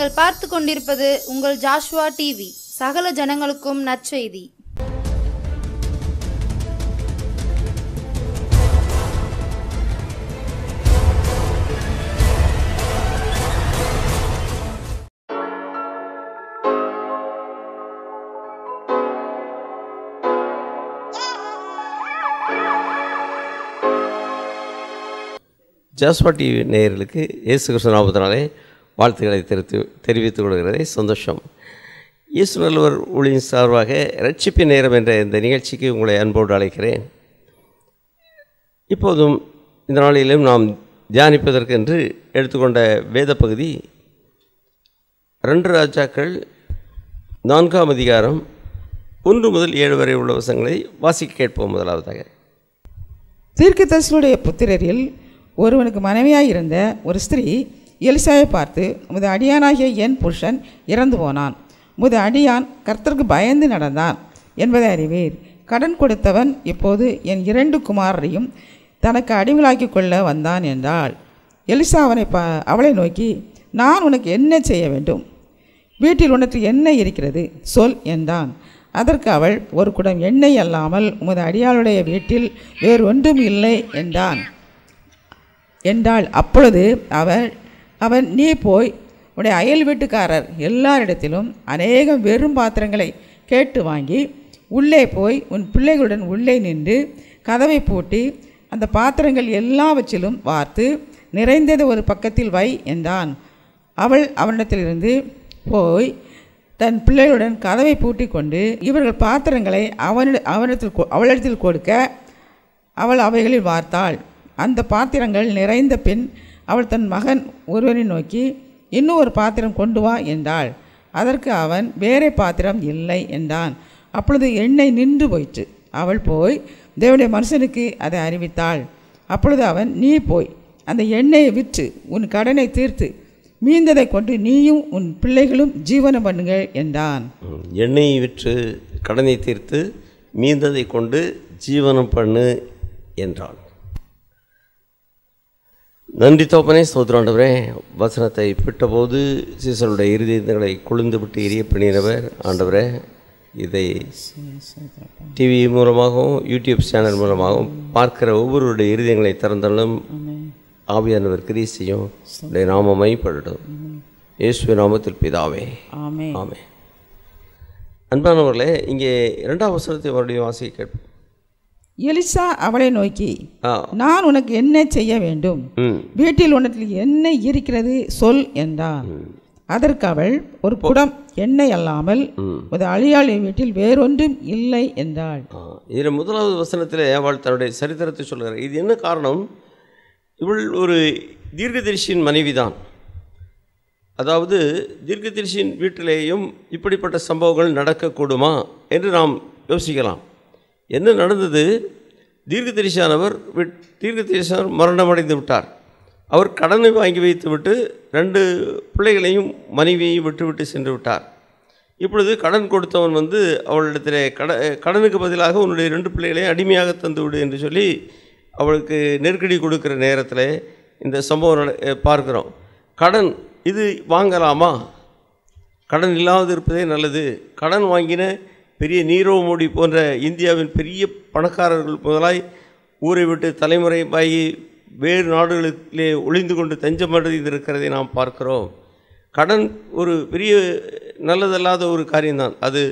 நீங்கள் பார்த்து கொண்டிருப்பது உங்கள் ஜாஷ்வா டிவி சகல ஜனங்களுக்கும் நற்செய்தி ஜாஸ்வா டிவி நேயர்களுக்கு இயேசு கிருஷ்ண வாழ்த்துக்களை தெரிவித்து தெரிவித்துக் கொள்கிறதே சந்தோஷம் ஈஸ்வரல்வர் ஊழியின் சார்பாக ரட்சிப்பு நேரம் என்ற இந்த நிகழ்ச்சிக்கு உங்களை அன்போடு அழைக்கிறேன் இப்போதும் இந்த நாளிலும் நாம் தியானிப்பதற்கென்று எடுத்துக்கொண்ட வேத பகுதி ரெண்டு ராஜாக்கள் நான்காம் அதிகாரம் ஒன்று முதல் ஏழு வரை உள்ள வசங்களை வாசிக்க கேட்போம் முதலாவதாக தீர்க்கதர்சனுடைய புத்திரரில் ஒருவனுக்கு மனைவியாக இருந்த ஒரு ஸ்திரீ எலிசாயை பார்த்து உமது அடியானாகிய என் புருஷன் இறந்து போனான் உமது அடியான் கர்த்தருக்கு பயந்து நடந்தான் என்பதை அறிவீர் கடன் கொடுத்தவன் இப்போது என் இரண்டு குமாரரையும் தனக்கு அடிமலாக்கி கொள்ள வந்தான் என்றாள் எலிசா அவனை ப அவளை நோக்கி நான் உனக்கு என்ன செய்ய வேண்டும் வீட்டில் உனக்கு என்ன இருக்கிறது சொல் என்றான் அதற்கு அவள் ஒரு குடம் எண்ணெய் அல்லாமல் உமது அடியாளுடைய வீட்டில் வேறு ஒன்றும் இல்லை என்றான் என்றாள் அப்பொழுது அவள் அவன் நீ போய் உடைய அயல் வீட்டுக்காரர் எல்லாரிடத்திலும் அநேகம் வெறும் பாத்திரங்களை கேட்டு வாங்கி உள்ளே போய் உன் பிள்ளைகளுடன் உள்ளே நின்று கதவை பூட்டி அந்த பாத்திரங்கள் எல்லாவற்றிலும் வார்த்து நிறைந்தது ஒரு பக்கத்தில் வை என்றான் அவள் அவனிடத்திலிருந்து போய் தன் பிள்ளைகளுடன் கதவை பூட்டி கொண்டு இவர்கள் பாத்திரங்களை அவனிட அவனிடத்தில் அவளிடத்தில் கொடுக்க அவள் அவைகளில் வார்த்தாள் அந்த பாத்திரங்கள் நிறைந்த பின் அவள் தன் மகன் ஒருவனை நோக்கி இன்னும் ஒரு பாத்திரம் கொண்டு வா என்றாள் அதற்கு அவன் வேறே பாத்திரம் இல்லை என்றான் அப்பொழுது எண்ணெய் நின்று போயிற்று அவள் போய் தேவனுடைய மனுஷனுக்கு அதை அறிவித்தாள் அப்பொழுது அவன் நீ போய் அந்த எண்ணெயை விற்று உன் கடனை தீர்த்து மீந்ததை கொண்டு நீயும் உன் பிள்ளைகளும் ஜீவனம் பண்ணுங்கள் என்றான் எண்ணெயை விற்று கடனை தீர்த்து மீந்ததை கொண்டு ஜீவனம் பண்ணு என்றான் நன்றி தோப்பனே சோதராண்டவரே வசனத்தை பிட்டபோது சீசனுடைய இருதயங்களை குளிர்ந்து விட்டு எரிய பண்ணினவர் ஆண்டவரே இதை டிவி மூலமாகவும் யூடியூப் சேனல் மூலமாகவும் பார்க்கிற ஒவ்வொருடைய இருதயங்களை திறந்தாலும் ஆவியானவர் கிரியை செய்யும் நாமமை படட்டும் இயேசுவ நாமத்தில் பிதாவே ஆமே ஆமே அன்பானவர்களே இங்கே இரண்டாம் வசனத்தை மறுபடியும் வாசிக்க கேட்போம் எலிசா அவளை நோக்கி நான் உனக்கு என்ன செய்ய வேண்டும் வீட்டில் உனக்கு என்ன இருக்கிறது சொல் என்றார் அதற்கு அவள் ஒரு குடம் எண்ணெய் அல்லாமல் ஒரு அழியாளி வீட்டில் வேறொன்றும் இல்லை என்றாள் இதில் முதலாவது வசனத்தில் அவள் தன்னுடைய சரித்திரத்தை சொல்கிறார் இது என்ன காரணம் இவள் ஒரு தீர்க்கதரிசியின் மனைவிதான் அதாவது தீர்க்கதரிசியின் வீட்டிலேயும் இப்படிப்பட்ட சம்பவங்கள் நடக்கக்கூடுமா என்று நாம் யோசிக்கலாம் என்ன நடந்தது தீர்க்க தீர்க்க தீர்க்கதரிசியானவர் மரணமடைந்து விட்டார் அவர் கடனை வாங்கி வைத்துவிட்டு ரெண்டு பிள்ளைகளையும் மனைவியையும் விட்டுவிட்டு சென்று விட்டார் இப்பொழுது கடன் கொடுத்தவன் வந்து அவளிடத்தில் கட கடனுக்கு பதிலாக உன்னுடைய ரெண்டு பிள்ளைகளையும் அடிமையாக தந்து விடு என்று சொல்லி அவளுக்கு நெருக்கடி கொடுக்குற நேரத்தில் இந்த சம்பவம் பார்க்குறோம் கடன் இது வாங்கலாமா கடன் இல்லாமல் இருப்பதே நல்லது கடன் வாங்கின பெரிய நீரவ் மோடி போன்ற இந்தியாவின் பெரிய பணக்காரர்கள் முதலாய் ஊரை விட்டு தலைமுறையாகி வேறு நாடுகளிலே ஒளிந்து கொண்டு தஞ்சம் இருக்கிறதை நாம் பார்க்கிறோம் கடன் ஒரு பெரிய நல்லதல்லாத ஒரு காரியம்தான் அது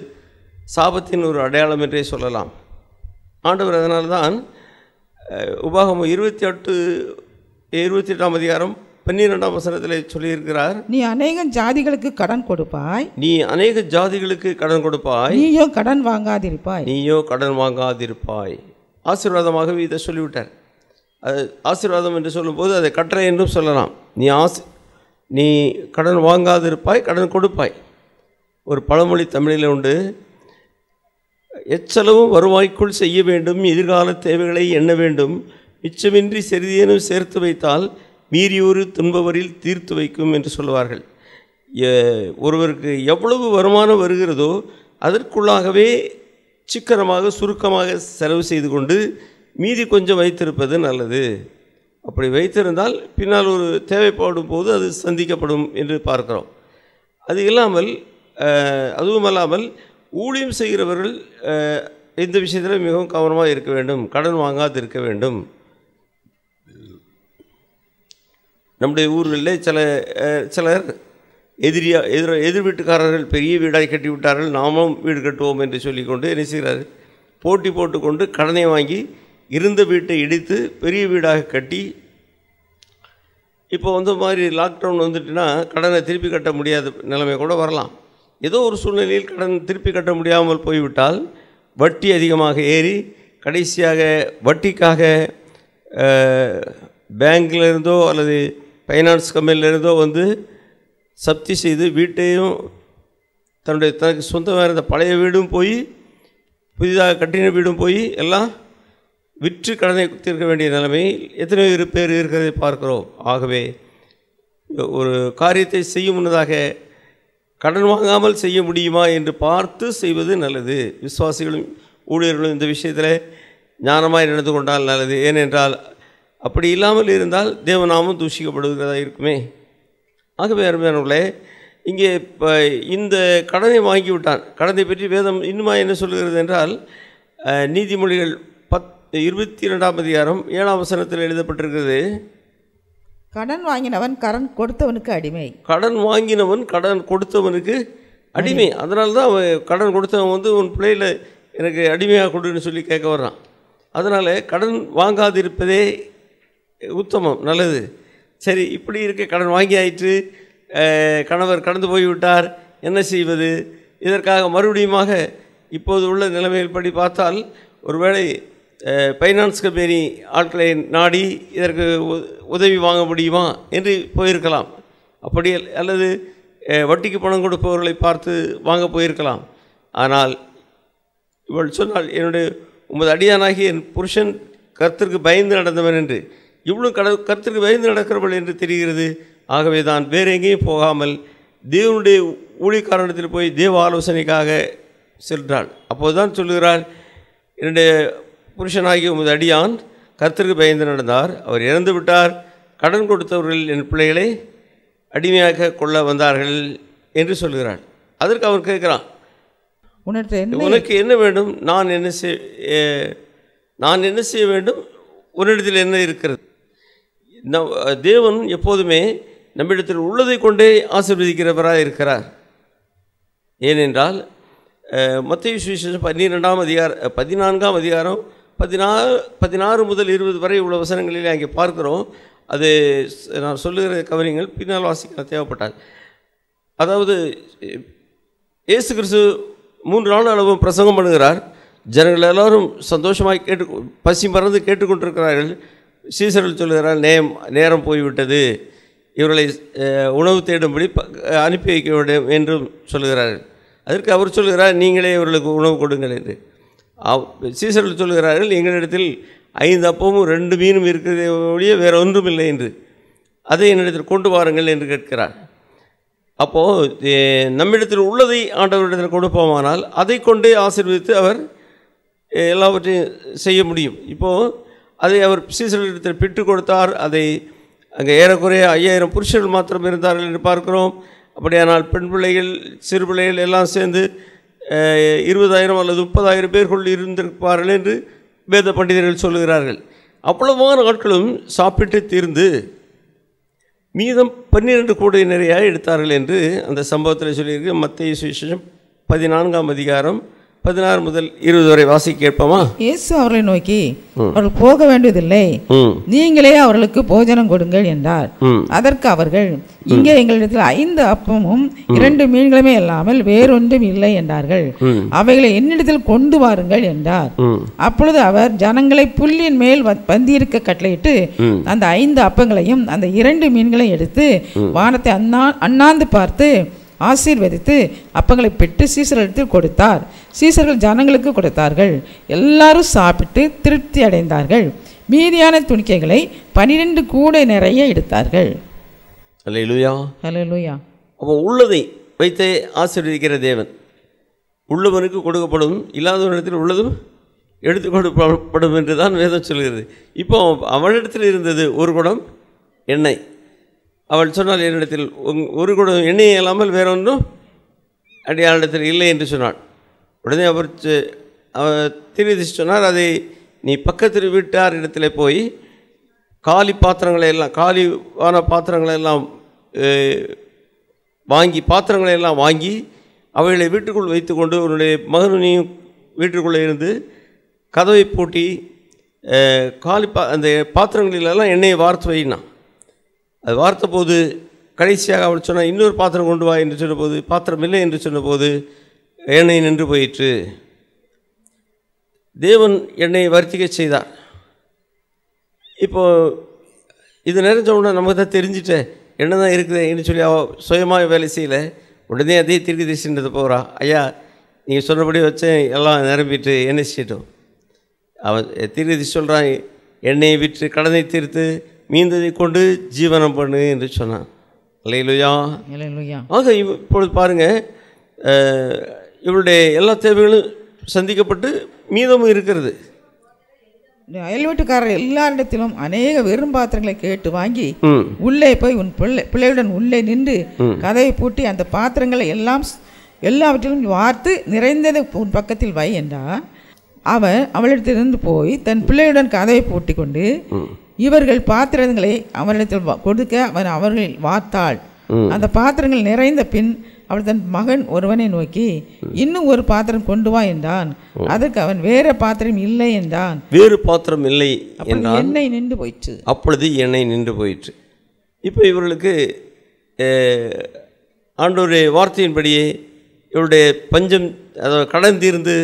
சாபத்தின் ஒரு அடையாளம் என்றே சொல்லலாம் ஆண்டவர் அதனால்தான் உபாகமம் இருபத்தி எட்டு இருபத்தி எட்டாம் அதிகாரம் பன்னிரெண்டாம் வசனத்தில் சொல்லியிருக்கிறார் நீ அநேக ஜாதிகளுக்கு கடன் கொடுப்பாய் நீ அநேக ஜாதிகளுக்கு கடன் கொடுப்பாய் நீயோ கடன் வாங்காதிருப்பாய் நீயோ கடன் வாங்காதிருப்பாய் ஆசீர்வாதமாகவே இதை சொல்லிவிட்டார் அது ஆசீர்வாதம் என்று சொல்லும்போது அதை கட்டளை என்றும் சொல்லலாம் நீ ஆசி நீ கடன் வாங்காதிருப்பாய் கடன் கொடுப்பாய் ஒரு பழமொழி தமிழில் உண்டு எச்சளவும் வருவாய்க்குள் செய்ய வேண்டும் எதிர்கால தேவைகளை எண்ண வேண்டும் மிச்சமின்றி சிறிதேனும் சேர்த்து வைத்தால் மீறியூறு துன்பவரில் தீர்த்து வைக்கும் என்று சொல்லுவார்கள் ஒருவருக்கு எவ்வளவு வருமானம் வருகிறதோ அதற்குள்ளாகவே சிக்கனமாக சுருக்கமாக செலவு செய்து கொண்டு மீதி கொஞ்சம் வைத்திருப்பது நல்லது அப்படி வைத்திருந்தால் பின்னால் ஒரு தேவைப்படும் போது அது சந்திக்கப்படும் என்று பார்க்கிறோம் அது இல்லாமல் அதுவும் அல்லாமல் ஊழியம் செய்கிறவர்கள் இந்த விஷயத்தில் மிகவும் கவனமாக இருக்க வேண்டும் கடன் வாங்காது இருக்க வேண்டும் நம்முடைய ஊர்களில் சில சிலர் எதிரியா எதிர் எதிர் வீட்டுக்காரர்கள் பெரிய வீடாக கட்டிவிட்டார்கள் நாமும் வீடு கட்டுவோம் என்று சொல்லிக்கொண்டு என்ன செய்கிறார் போட்டி போட்டுக்கொண்டு கடனை வாங்கி இருந்த வீட்டை இடித்து பெரிய வீடாக கட்டி இப்போ வந்த மாதிரி லாக்டவுன் வந்துட்டுனா கடனை திருப்பி கட்ட முடியாத நிலைமை கூட வரலாம் ஏதோ ஒரு சூழ்நிலையில் கடன் திருப்பி கட்ட முடியாமல் போய்விட்டால் வட்டி அதிகமாக ஏறி கடைசியாக வட்டிக்காக பேங்க்லேருந்தோ அல்லது ஃபைனான்ஸ் கம்பெனிலேருந்தோ வந்து சப்தி செய்து வீட்டையும் தன்னுடைய தனக்கு சொந்தமாக இருந்த பழைய வீடும் போய் புதிதாக கட்டின வீடும் போய் எல்லாம் விற்று கடனை தீர்க்க வேண்டிய நிலைமை எத்தனை பேர் இருக்கிறதை பார்க்கிறோம் ஆகவே ஒரு காரியத்தை செய்யும் முன்னதாக கடன் வாங்காமல் செய்ய முடியுமா என்று பார்த்து செய்வது நல்லது விசுவாசிகளும் ஊழியர்களும் இந்த விஷயத்தில் ஞானமாக நடந்து கொண்டால் நல்லது ஏனென்றால் அப்படி இல்லாமல் இருந்தால் தேவநாமம் தூஷிக்கப்படுகிறதா இருக்குமே ஆகவே அருமையானவர்களே இங்கே இப்போ இந்த கடனை வாங்கிவிட்டான் கடனை பற்றி வேதம் இன்னுமா என்ன சொல்கிறது என்றால் நீதிமொழிகள் பத் இருபத்தி ரெண்டாம் அதிகாரம் ஏழாம் வசனத்தில் எழுதப்பட்டிருக்கிறது கடன் வாங்கினவன் கடன் கொடுத்தவனுக்கு அடிமை கடன் வாங்கினவன் கடன் கொடுத்தவனுக்கு அடிமை அதனால தான் அவன் கடன் கொடுத்தவன் வந்து உன் பிள்ளையில் எனக்கு அடிமையாக கொடுன்னு சொல்லி கேட்க வர்றான் அதனால் கடன் வாங்காதிருப்பதே உத்தமம் நல்லது சரி இப்படி இருக்க கடன் வாங்கி ஆயிற்று கணவர் கடந்து போய்விட்டார் என்ன செய்வது இதற்காக மறுபடியுமாக இப்போது உள்ள நிலைமையில் படி பார்த்தால் ஒருவேளை ஃபைனான்ஸ் கம்பெனி ஆட்களை நாடி இதற்கு உதவி வாங்க முடியுமா என்று போயிருக்கலாம் அப்படி அல்லது வட்டிக்கு பணம் கொடுப்பவர்களை பார்த்து வாங்க போயிருக்கலாம் ஆனால் இவள் சொன்னால் என்னுடைய உமது அடியானாகி என் புருஷன் கருத்திற்கு பயந்து நடந்தவன் என்று இவ்வளோ கட கருத்துக்கு வயந்து நடக்கிறவள் என்று தெரிகிறது ஆகவே தான் வேறு எங்கேயும் போகாமல் தேவனுடைய ஊழி காரணத்தில் போய் தேவ ஆலோசனைக்காக சென்றாள் அப்போது தான் சொல்லுகிறாள் என்னுடைய புருஷனாகி உமது அடியான் கர்த்தருக்கு பயந்து நடந்தார் அவர் இறந்து விட்டார் கடன் கொடுத்தவர்கள் என் பிள்ளைகளை அடிமையாக கொள்ள வந்தார்கள் என்று சொல்கிறாள் அதற்கு அவர் கேட்குறான் உனக்கு உனக்கு என்ன வேண்டும் நான் என்ன செய் நான் என்ன செய்ய வேண்டும் உன்னிடத்தில் என்ன இருக்கிறது நம் தேவன் எப்போதுமே நம்மிடத்தில் உள்ளதை கொண்டே ஆசிர்வதிக்கிறவராக இருக்கிறார் ஏனென்றால் மத்திய விசேஷம் பன்னிரெண்டாம் அதிகார பதினான்காம் அதிகாரம் பதினாறு பதினாறு முதல் இருபது வரை உள்ள வசனங்களில் அங்கே பார்க்குறோம் அது நான் சொல்லுகிற கவனிங்கள் பின்னால் வாசிக்க தேவைப்பட்டால் அதாவது இயேசு கிறிஸ்து மூன்று நாள் அளவும் பிரசங்கம் பண்ணுகிறார் ஜனங்கள் எல்லோரும் சந்தோஷமாக கேட்டு பசி மறந்து கேட்டுக்கொண்டிருக்கிறார்கள் சீசரில் சொல்கிறார் நேம் நேரம் போய்விட்டது இவர்களை உணவு தேடும்படி அனுப்பி வைக்க வேண்டும் என்றும் சொல்கிறார்கள் அதற்கு அவர் சொல்கிறார் நீங்களே இவர்களுக்கு உணவு கொடுங்கள் என்று சீசரில் சொல்கிறார்கள் எங்களிடத்தில் ஐந்து அப்பமும் ரெண்டு மீனும் இருக்கிறதே ஒழிய வேறு ஒன்றும் இல்லை என்று அதை என்னிடத்தில் கொண்டு வாருங்கள் என்று கேட்கிறார் அப்போது நம்மிடத்தில் உள்ளதை ஆண்டவரிடத்தில் கொடுப்போமானால் அதை கொண்டே ஆசீர்வதித்து அவர் எல்லாவற்றையும் செய்ய முடியும் இப்போது அதை அவர் சீசர்களிடத்தில் பெற்றுக் கொடுத்தார் அதை அங்கே ஏறக்குறைய ஐயாயிரம் புருஷர்கள் மாத்திரம் இருந்தார்கள் என்று பார்க்கிறோம் அப்படியானால் பெண் பிள்ளைகள் சிறு பிள்ளைகள் எல்லாம் சேர்ந்து இருபதாயிரம் அல்லது முப்பதாயிரம் பேர்கள் இருந்திருப்பார்கள் என்று வேத பண்டிதர்கள் சொல்லுகிறார்கள் அவ்வளவான ஆட்களும் சாப்பிட்டு தீர்ந்து மீதம் பன்னிரண்டு கூடை நிறைய எடுத்தார்கள் என்று அந்த சம்பவத்தில் சொல்லியிருக்கு மத்திய சுவிசேஷம் பதினான்காம் அதிகாரம் பதினாறு முதல் இருபது வரை வாசி கேட்போமா இயேசு அவர்களை நோக்கி அவர்கள் போக வேண்டியதில்லை நீங்களே அவர்களுக்கு போஜனம் கொடுங்கள் என்றார் அதற்கு அவர்கள் இங்கே எங்களிடத்தில் ஐந்து அப்பமும் இரண்டு மீன்களுமே இல்லாமல் வேறொன்றும் இல்லை என்றார்கள் அவைகளை என்னிடத்தில் கொண்டு வாருங்கள் என்றார் அப்பொழுது அவர் ஜனங்களை புல்லின் மேல் பந்தியிருக்க கட்டளையிட்டு அந்த ஐந்து அப்பங்களையும் அந்த இரண்டு மீன்களையும் எடுத்து வானத்தை அண்ணா அண்ணாந்து பார்த்து ஆசீர்வதித்து அப்பங்களை பெற்று சீசர்களிடத்தில் கொடுத்தார் சீசர்கள் ஜனங்களுக்கு கொடுத்தார்கள் எல்லாரும் சாப்பிட்டு திருப்தி அடைந்தார்கள் மீதியான துணிக்கைகளை பனிரெண்டு கூடை நிறைய எடுத்தார்கள் ஹலோ ஹலோ அப்போ உள்ளதை வைத்து ஆசீர்வதிக்கிற தேவன் உள்ளவனுக்கு கொடுக்கப்படும் இல்லாத ஒரு இடத்தில் உள்ளதும் எடுத்து கொடுக்கப்படும் என்று தான் வேதம் சொல்கிறது இப்போ அவனிடத்தில் இருந்தது ஒரு குடம் எண்ணெய் அவள் சொன்னால் என்னிடத்தில் ஒரு குடும்பம் எண்ணெய் இல்லாமல் வேற ஒன்றும் அடியாளிடத்தில் இல்லை என்று சொன்னாள் உடனே அவர் அவர் திருதி சொன்னார் அதை நீ பக்கத்து வீட்டார் இடத்துல போய் காலி பாத்திரங்களை எல்லாம் காலிவான பாத்திரங்களை எல்லாம் வாங்கி பாத்திரங்களை எல்லாம் வாங்கி அவைகளை வீட்டுக்குள் வைத்துக்கொண்டு உன்னுடைய மகனையும் வீட்டுக்குள்ளே இருந்து கதவை பூட்டி காலி பா அந்த பாத்திரங்களிலெல்லாம் எண்ணெயை வார்த்து வைனான் அது வார்த்தபோது கடைசியாக அவள் சொன்னால் இன்னொரு பாத்திரம் கொண்டு வா என்று சொன்னபோது பாத்திரம் இல்லை என்று சொன்னபோது எண்ணெய் நின்று போயிற்று தேவன் என்னை வர்த்திக்க செய்தார் இப்போது இது நிறைஞ்ச உடனே நமக்கு தான் தெரிஞ்சிட்டேன் என்ன தான் இருக்குது என்று சொல்லி அவள் சுயமாக வேலை செய்யலை உடனே அதே திருக்கு தரிசின்றது போகிறா ஐயா நீங்கள் சொன்னபடி வச்சேன் எல்லாம் நிரம்பிட்டு என்ன செய்யட்டும் அவன் திருதி சொல்கிறான் எண்ணெயை விற்று கடனை தீர்த்து மீந்ததை கொண்டு ஜீவனம் பண்ணு என்று சொன்னான் இல்லையிலுயா இல்லையிலுயா ஆக இப்பொழுது பாருங்கள் இவருடைய எல்லா தேவைகளும் சந்திக்கப்பட்டு மீதமும் இருக்கிறது அயல் வீட்டுக்காரர் எல்லாரிடத்திலும் அநேக வெறும் பாத்திரங்களை கேட்டு வாங்கி உள்ளே போய் உன் பிள்ளை பிள்ளையுடன் உள்ளே நின்று கதையை பூட்டி அந்த பாத்திரங்களை எல்லாம் எல்லாவற்றிலும் வார்த்து நிறைந்ததை உன் பக்கத்தில் வை என்றா அவன் அவளிடத்திலிருந்து போய் தன் பிள்ளையுடன் கதையை பூட்டி கொண்டு இவர்கள் பாத்திரங்களை அவரிடத்தில் கொடுக்க அவன் அவர்களில் வார்த்தாள் அந்த பாத்திரங்கள் நிறைந்த பின் அவள் தன் மகன் ஒருவனை நோக்கி இன்னும் ஒரு பாத்திரம் கொண்டு வா என்றான் அதற்கு அவன் வேற பாத்திரம் இல்லை என்றான் வேறு பாத்திரம் இல்லை என்னை எண்ணெய் நின்று போயிற்று அப்பொழுது எண்ணெய் நின்று போயிற்று இப்போ இவர்களுக்கு ஆண்டோருடைய வார்த்தையின்படியே இவருடைய பஞ்சம் அதாவது கடன் தீர்ந்து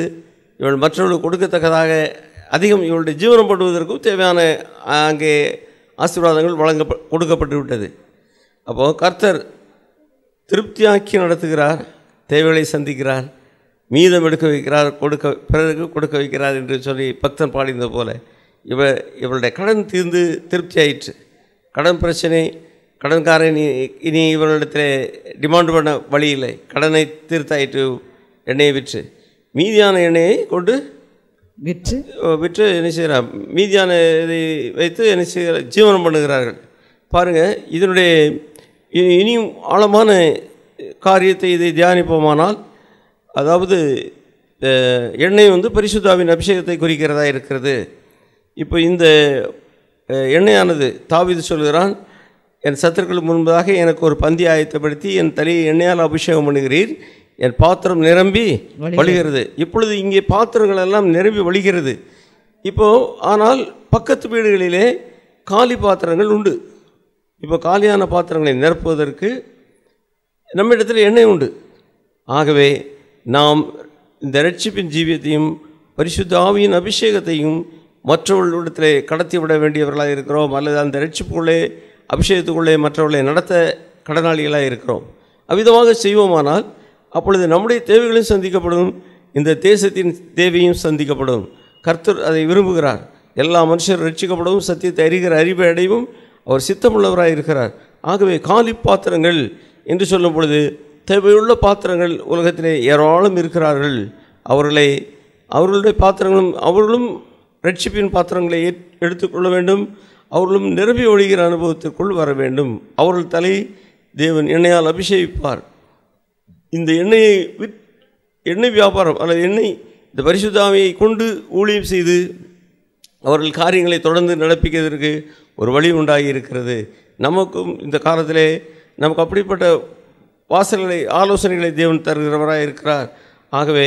இவள் மற்றவர்களுக்கு கொடுக்கத்தக்கதாக அதிகம் இவளுடைய ஜீவனம் பண்ணுவதற்கும் தேவையான அங்கே ஆசீர்வாதங்கள் வழங்க கொடுக்கப்பட்டு விட்டது அப்போது கர்த்தர் திருப்தியாக்கி நடத்துகிறார் தேவைகளை சந்திக்கிறார் மீதம் எடுக்க வைக்கிறார் கொடுக்க பிறருக்கு கொடுக்க வைக்கிறார் என்று சொல்லி பக்தன் பாடிந்த போல இவ இவருடைய கடன் தீர்ந்து திருப்தி ஆயிற்று கடன் பிரச்சனை கடன்காரன் இனி இவர்களிடத்தில் டிமாண்ட் பண்ண வழி இல்லை கடனை தீர்த்தாயிற்று எண்ணெயை விற்று மீதியான எண்ணெயை கொண்டு விற்று விற்று என்ன செய்கிறார் மீதியான இதை வைத்து என்ன செய்கிற ஜீவனம் பண்ணுகிறார்கள் பாருங்கள் இதனுடைய இனியும் ஆழமான காரியத்தை இதை தியானிப்போமானால் அதாவது எண்ணெய் வந்து பரிசுத்தாவின் அபிஷேகத்தை குறிக்கிறதா இருக்கிறது இப்போ இந்த எண்ணெயானது தாவிது சொல்கிறான் என் சத்துருக்கள் முன்பதாக எனக்கு ஒரு பந்தி ஆயத்தப்படுத்தி என் தலையை எண்ணெயால் அபிஷேகம் பண்ணுகிறீர் என் பாத்திரம் நிரம்பி வழிகிறது இப்பொழுது இங்கே பாத்திரங்கள் எல்லாம் நிரம்பி வழிகிறது இப்போது ஆனால் பக்கத்து வீடுகளிலே காலி பாத்திரங்கள் உண்டு இப்போ காலியான பாத்திரங்களை நிரப்புவதற்கு நம்மிடத்தில் எண்ணெய் உண்டு ஆகவே நாம் இந்த ரட்சிப்பின் ஜீவியத்தையும் பரிசுத்த ஆவியின் அபிஷேகத்தையும் மற்றவர்களிடத்தில் கடத்தி விட வேண்டியவர்களாக இருக்கிறோம் அல்லது அந்த ரட்சிப்புக்குள்ளே அபிஷேகத்துக்குள்ளே மற்றவர்களை நடத்த கடனாளிகளாக இருக்கிறோம் அவ்விதமாக செய்வோமானால் அப்பொழுது நம்முடைய தேவைகளும் சந்திக்கப்படும் இந்த தேசத்தின் தேவையும் சந்திக்கப்படும் கர்த்தர் அதை விரும்புகிறார் எல்லா மனுஷர் ரட்சிக்கப்படவும் சத்தியத்தை அறிகிற அறிவை அடையவும் அவர் சித்தமுள்ளவராக இருக்கிறார் ஆகவே காலி பாத்திரங்கள் என்று சொல்லும் பொழுது தேவையுள்ள பாத்திரங்கள் உலகத்திலே ஏராளம் இருக்கிறார்கள் அவர்களை அவர்களுடைய பாத்திரங்களும் அவர்களும் ரட்சிப்பின் பாத்திரங்களை எடுத்துக்கொள்ள வேண்டும் அவர்களும் நிரம்பி ஒழிகிற அனுபவத்திற்குள் வர வேண்டும் அவர்கள் தலை தேவன் என்னையால் அபிஷேகிப்பார் இந்த எண்ணெயை விற் எண்ணெய் வியாபாரம் அல்லது எண்ணெய் இந்த பரிசுத்தாமையை கொண்டு ஊழியம் செய்து அவர்கள் காரியங்களை தொடர்ந்து நடப்பிக்கிறதற்கு ஒரு வழி உண்டாகி இருக்கிறது நமக்கும் இந்த காலத்திலே நமக்கு அப்படிப்பட்ட வாசல்களை ஆலோசனைகளை தேவன் தருகிறவராக இருக்கிறார் ஆகவே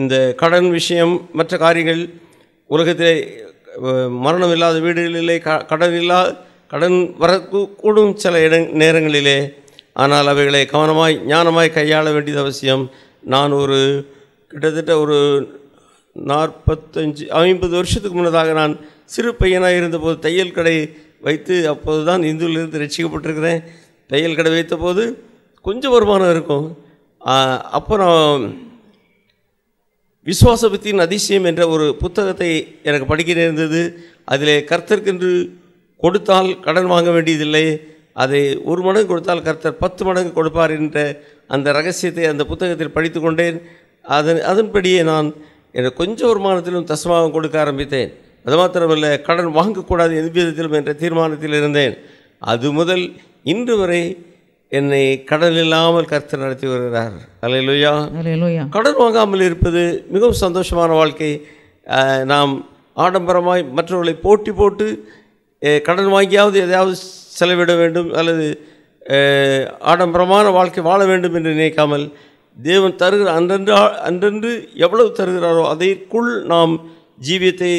இந்த கடன் விஷயம் மற்ற காரியங்கள் உலகத்திலே மரணம் இல்லாத வீடுகளிலே க கடன் இல்லாத கடன் வரக்கூடும் சில இட நேரங்களிலே ஆனால் அவைகளை கவனமாய் ஞானமாய் கையாள வேண்டியது அவசியம் நான் ஒரு கிட்டத்தட்ட ஒரு நாற்பத்தஞ்சு ஐம்பது வருஷத்துக்கு முன்னதாக நான் சிறு பையனாக இருந்தபோது தையல் கடை வைத்து அப்போது தான் இந்துவிலிருந்து ரசிக்கப்பட்டிருக்கிறேன் தையல் கடை வைத்த போது கொஞ்சம் வருமானம் இருக்கும் அப்புறம் விசுவாசபத்தின் அதிசயம் என்ற ஒரு புத்தகத்தை எனக்கு படிக்க நேர்ந்தது அதில் கர்த்தர்க்கென்று கொடுத்தால் கடன் வாங்க வேண்டியதில்லை அதை ஒரு மடங்கு கொடுத்தால் கர்த்தர் பத்து மடங்கு கொடுப்பார் என்ற அந்த ரகசியத்தை அந்த புத்தகத்தில் படித்து கொண்டேன் அதன் அதன்படியே நான் கொஞ்சம் வருமானத்திலும் தசமாகவும் கொடுக்க ஆரம்பித்தேன் அது மாத்திரமல்ல கடன் வாங்கக்கூடாது எந்த விதத்திலும் என்ற தீர்மானத்தில் இருந்தேன் அது முதல் இன்று வரை என்னை கடன் இல்லாமல் கருத்து நடத்தி வருகிறார் அலையலுயா கடன் வாங்காமல் இருப்பது மிகவும் சந்தோஷமான வாழ்க்கை நாம் ஆடம்பரமாய் மற்றவர்களை போட்டி போட்டு கடன் வாங்கியாவது எதையாவது செலவிட வேண்டும் அல்லது ஆடம்பரமான வாழ்க்கை வாழ வேண்டும் என்று நினைக்காமல் தேவன் தருகிற அன்றென்று அன்றென்று எவ்வளவு தருகிறாரோ அதற்குள் நாம் ஜீவியத்தை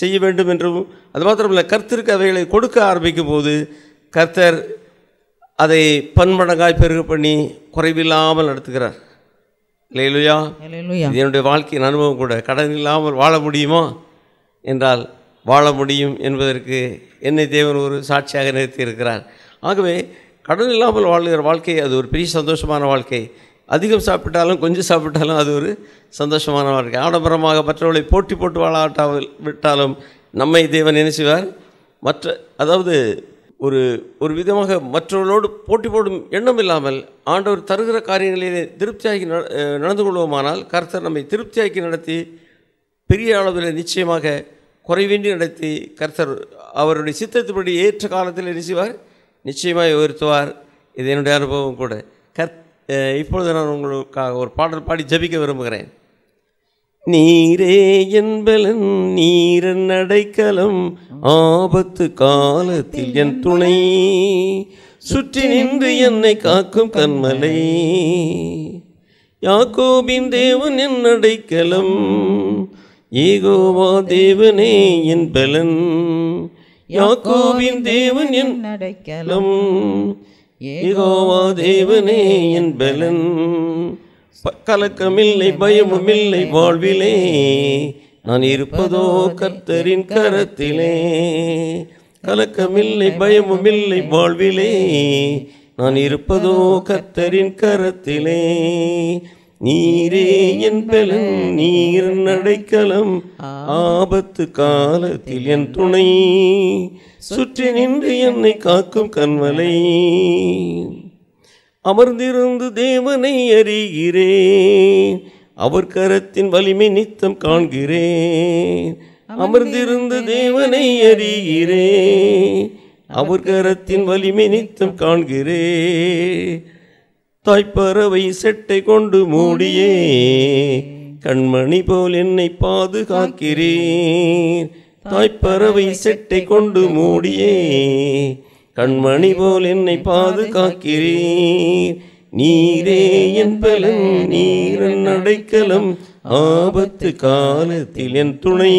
செய்ய வேண்டும் என்றும் அது மாத்திரமில்லை கர்த்தருக்கு அவைகளை கொடுக்க ஆரம்பிக்கும் போது கர்த்தர் அதை பன்மடங்காய் பெருக பண்ணி குறைவில்லாமல் நடத்துகிறார் இல்லையிலுயா என்னுடைய வாழ்க்கையின் அனுபவம் கூட கடன் இல்லாமல் வாழ முடியுமா என்றால் வாழ முடியும் என்பதற்கு என்னை தேவன் ஒரு சாட்சியாக நிறுத்தியிருக்கிறார் ஆகவே கடன் இல்லாமல் வாழ்கிற வாழ்க்கை அது ஒரு பெரிய சந்தோஷமான வாழ்க்கை அதிகம் சாப்பிட்டாலும் கொஞ்சம் சாப்பிட்டாலும் அது ஒரு சந்தோஷமான வாழ்க்கை ஆடம்பரமாக மற்றவர்களை போட்டி போட்டு வாழாட்டா விட்டாலும் நம்மை தேவன் என்ன செய்வார் மற்ற அதாவது ஒரு ஒரு விதமாக மற்றவர்களோடு போட்டி போடும் எண்ணம் இல்லாமல் ஆண்டவர் தருகிற காரியங்களிலே திருப்தியாகி நடந்து கொள்வோமானால் கர்த்தர் நம்மை திருப்தியாக்கி நடத்தி பெரிய அளவில் நிச்சயமாக குறைவின்றி நடத்தி கர்த்தர் அவருடைய சித்தத்தின்படி ஏற்ற காலத்தில் என்ன செய்வார் நிச்சயமாக உயர்த்துவார் இது என்னுடைய அனுபவம் கூட கர் இப்பொழுது நான் உங்களுக்காக ஒரு பாடல் பாடி ஜபிக்க விரும்புகிறேன் நீரே என்பலன் நீரன் அடைக்கலம் ஆபத்து காலத்தில் என் துணை சுற்றி நின்று என்னை காக்கும் கண்மலை யாக்கோபின் தேவன் என் அடைக்கலம் ஈகோவா தேவனே என் பலன் யாக்கோவின் தேவன் என் அடைக்கலம் ஈகோவா தேவனே என் பலன் கலக்கமில்லை பயமும் பயமுமில்லை வாழ்விலே நான் இருப்பதோ கர்த்தரின் கரத்திலே கலக்கமில்லை பயமும் இல்லை வாழ்விலே நான் இருப்பதோ கர்த்தரின் கரத்திலே நீரே என் பெலன் நீர் நடைக்கலம் ஆபத்து காலத்தில் என் துணை சுற்றி நின்று என்னை காக்கும் கண்மலை அமர்ந்திருந்து தேவனை அறிகிறேன் அவர் கரத்தின் வலிமை நித்தம் காண்கிறேன் அமர்ந்திருந்து தேவனை அறிகிறேன் அவர் கரத்தின் வலிமை நித்தம் காண்கிறேன் தாய்ப்பறவை செட்டை கொண்டு மூடியே கண்மணி போல் என்னை பாதுகாக்கிறேன் தாய்ப்பறவை செட்டை கொண்டு மூடியே கண்மணி போல் என்னை பாதுகாக்கிறேன் நீரே என் பலன் நீரன் அடைக்கலம் ஆபத்து காலத்தில் என் துணை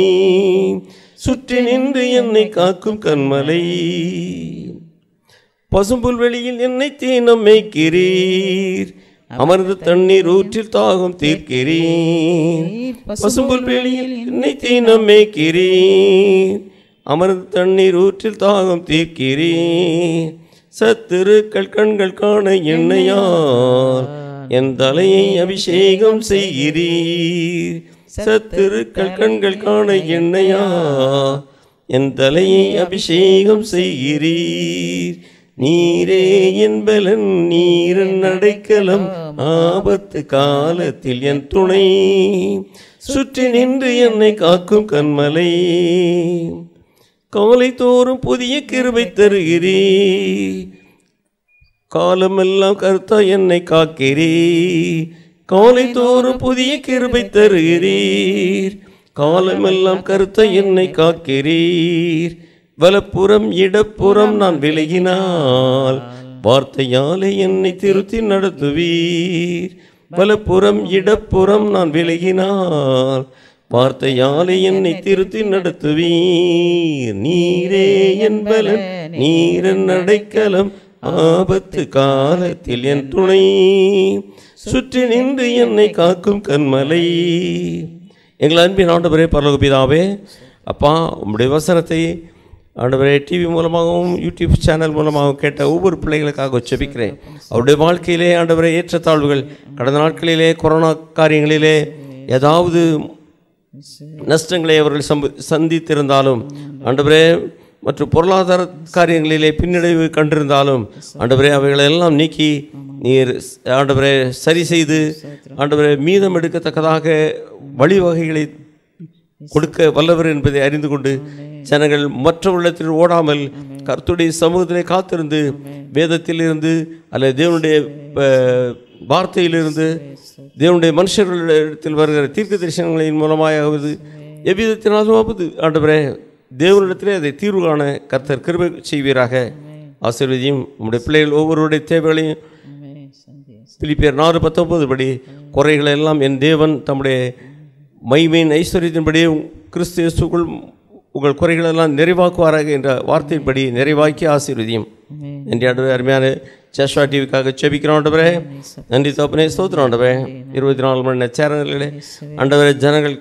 சுற்றி நின்று என்னை காக்கும் கண்மலை பசும்புல் வெளியில் என்னை தீனம் மேய்க்கிறீர் அமர்ந்து தண்ணீர் ஊற்றில் தாகம் தீர்க்கிறீர் பசும்புல் வெளியில் என்னை தீனம் மேய்க்கிறீர் அமர்ந்து தண்ணீர் ஊற்றில் தாகம் தீர்க்கிறீர் சத்துருக்கள் கண்கள் காண என்னையார் என் தலையை அபிஷேகம் செய்கிறீர் சத்துருக்கள் கண்கள் காண என்னையா என் தலையை அபிஷேகம் செய்கிறீர் நீரே என்பலன் நீரன் நடைக்கலம் ஆபத்து காலத்தில் என் துணை சுற்றி நின்று என்னை காக்கும் கண்மலை காலை தோறும் புதிய கிருபை தருகிறே காலமெல்லாம் கருத்தா என்னை காக்கிறீர் காலை தோறும் புதிய கிருபை தருகிறீர் காலமெல்லாம் கருத்தா என்னை காக்கிறீர் வலப்புறம் இடப்புறம் நான் விலகினால் வார்த்தையாலே என்னை திருத்தி நடத்துவீர் வலப்புறம் இடப்புறம் நான் விலகினால் வார்த்தையாலே என்னை திருத்தி நடத்துவீர் நீரே என் பலன் நீரன் அடைக்கலம் ஆபத்து காலத்தில் என் துணை சுற்றி நின்று என்னை காக்கும் கண்மலை எங்கள் அன்பின் பரே பரலோக பிதாவே அப்பா உம்முடைய வசனத்தை ஆண்டவரே டிவி மூலமாகவும் யூடியூப் சேனல் மூலமாகவும் கேட்ட ஒவ்வொரு பிள்ளைகளுக்காக செபிக்கிறேன் அவருடைய வாழ்க்கையிலே ஆண்டவரை ஏற்றத்தாழ்வுகள் கடந்த நாட்களிலே கொரோனா காரியங்களிலே ஏதாவது நஷ்டங்களை அவர்கள் சந்தித்திருந்தாலும் ஆண்டவரே மற்றும் பொருளாதார காரியங்களிலே பின்னடைவு கண்டிருந்தாலும் ஆண்டவரே அவைகளை எல்லாம் நீக்கி நீர் ஆண்டவரே சரி செய்து ஆண்டவரே மீதம் எடுக்கத்தக்கதாக வழிவகைகளை கொடுக்க வல்லவர் என்பதை அறிந்து கொண்டு ஜனங்கள் மற்ற உள்ளத்தில் ஓடாமல் கர்த்துடைய சமூகத்திலே காத்திருந்து வேதத்திலிருந்து அல்லது தேவனுடைய வார்த்தையிலிருந்து தேவனுடைய மனுஷர்களிடத்தில் வருகிற தீர்க்க தரிசனங்களின் மூலமாயாவது எவ்விதத்தினாலும் ஆபது ஆண்டவரே தேவனிடத்திலே அதை தீர்வு காண கர்த்தர் கிருபை செய்வீராக ஆசீர்வதியும் உங்களுடைய பிள்ளைகள் ஒவ்வொருடைய தேவைகளையும் பிலிப்பியர் நாலு பத்தொன்பது படி குறைகளை எல்லாம் என் தேவன் தம்முடைய மைமையின் ஐஸ்வர்யத்தின்படி கிறிஸ்து இயேசுக்குள் உங்கள் குறைகளெல்லாம் நிறைவாக்குவாராக என்ற வார்த்தையின்படி நிறைவாக்கி ஆசீர்வதியும் நன்றி ஆண்டவர் அருமையான சேஷ்வா டிவிக்காக செபிக்கிறோம் ஆண்டவரே நன்றி தோப்பனே ஸ்தோத்திரம் ஆண்டவரே இருபத்தி நாலு மணி நேர சேனல்களே ஆண்டவரே ஜனங்கள்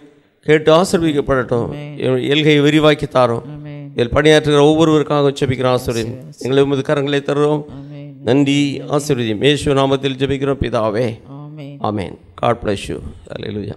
கேட்டு ஆசிர்விக்கப்படட்டும் எல்கையை விரிவாக்கி தாரோம் இதில் பணியாற்றுகிற ஒவ்வொருவருக்காக செபிக்கிறோம் ஆசிரியம் எங்களை உமது கரங்களை தருவோம் நன்றி ஆசிர்வதியும் ஏசு நாமத்தில் ஜெபிக்கிறோம் பிதாவே ஆமேன் காட் பிளஸ் யூ அலையிலுயா